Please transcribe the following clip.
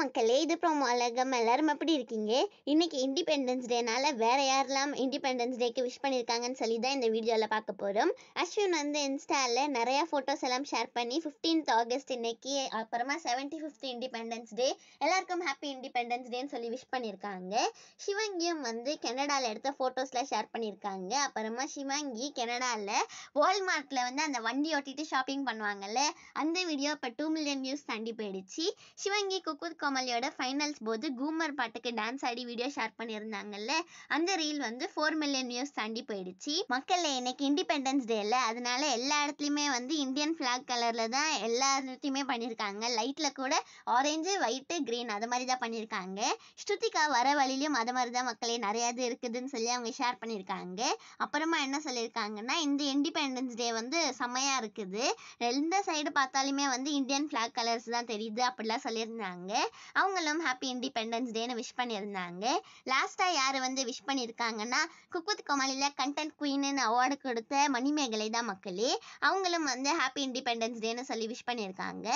மக்களே இது ப்ரோமோ அழகம் எல்லாரும் எப்படி இருக்கீங்க இன்னைக்கு இண்டிபெண்டன்ஸ் டேனால வேற யாரெல்லாம் இண்டிபெண்டன்ஸ் டேக்கு விஷ் பண்ணியிருக்காங்கன்னு சொல்லி தான் இந்த வீடியோவில் பார்க்க போகிறோம் அஸ்வின் வந்து இன்ஸ்டாவில் நிறையா ஃபோட்டோஸ் எல்லாம் ஷேர் பண்ணி ஃபிஃப்டீன்த் ஆகஸ்ட் இன்னைக்கு அப்புறமா செவன்டி ஃபிஃப்த் இண்டிபெண்டன்ஸ் டே எல்லாருக்கும் ஹாப்பி இண்டிபெண்டன்ஸ் டேன்னு சொல்லி விஷ் பண்ணியிருக்காங்க சிவங்கியும் வந்து கனடாவில் எடுத்த ஃபோட்டோஸ்லாம் ஷேர் பண்ணியிருக்காங்க அப்புறமா சிவங்கி கனடாவில் வால்மார்ட்டில் வந்து அந்த வண்டி ஓட்டிட்டு ஷாப்பிங் பண்ணுவாங்கல்ல அந்த வீடியோ இப்போ டூ மில்லியன் வியூஸ் தாண்டி போயிடுச்சு சிவங்கி குக்கு கோமாளியோட ஃபைனல்ஸ் போது கூமர் பாட்டுக்கு டான்ஸ் ஆடி வீடியோ ஷேர் பண்ணியிருந்தாங்கல்ல அந்த ரீல் வந்து ஃபோர் மில்லியன் வியூஸ் தாண்டி போயிடுச்சு மக்கள் இன்னைக்கு இண்டிபெண்டன்ஸ் இல்லை அதனால எல்லா இடத்துலையுமே வந்து இந்தியன் ஃபிளாக் கலரில் தான் எல்லா இடத்துலையுமே பண்ணியிருக்காங்க லைட்டில் கூட ஆரஞ்சு ஒயிட்டு கிரீன் அது மாதிரி தான் பண்ணியிருக்காங்க ஸ்ருதிகா வர வழியிலும் அது மாதிரி தான் மக்களே நிறைய இது இருக்குதுன்னு சொல்லி அவங்க ஷேர் பண்ணியிருக்காங்க அப்புறமா என்ன சொல்லியிருக்காங்கன்னா இந்த இண்டிபெண்டன்ஸ் டே வந்து செம்மையாக இருக்குது எந்த சைடு பார்த்தாலுமே வந்து இந்தியன் ஃப்ளாக் கலர்ஸ் தான் தெரியுது அப்படிலாம் சொல்லியிருந்தாங்க அவங்களும் ஹாப்பி இண்டிபெண்டன்ஸ் டேன்னு விஷ் பண்ணியிருந்தாங்க லாஸ்ட்டாக யார் வந்து விஷ் பண்ணியிருக்காங்கன்னா குக்குத் கோமாளியில் கண்டென்ட் குயின்னு அவார்டு கொடுத்த மணிமேகலை தான் மக்களே அவங்களும் வந்து ஹாப்பி இண்டிபெண்டன்ஸ் டேன்னு சொல்லி விஷ் பண்ணியிருக்காங்க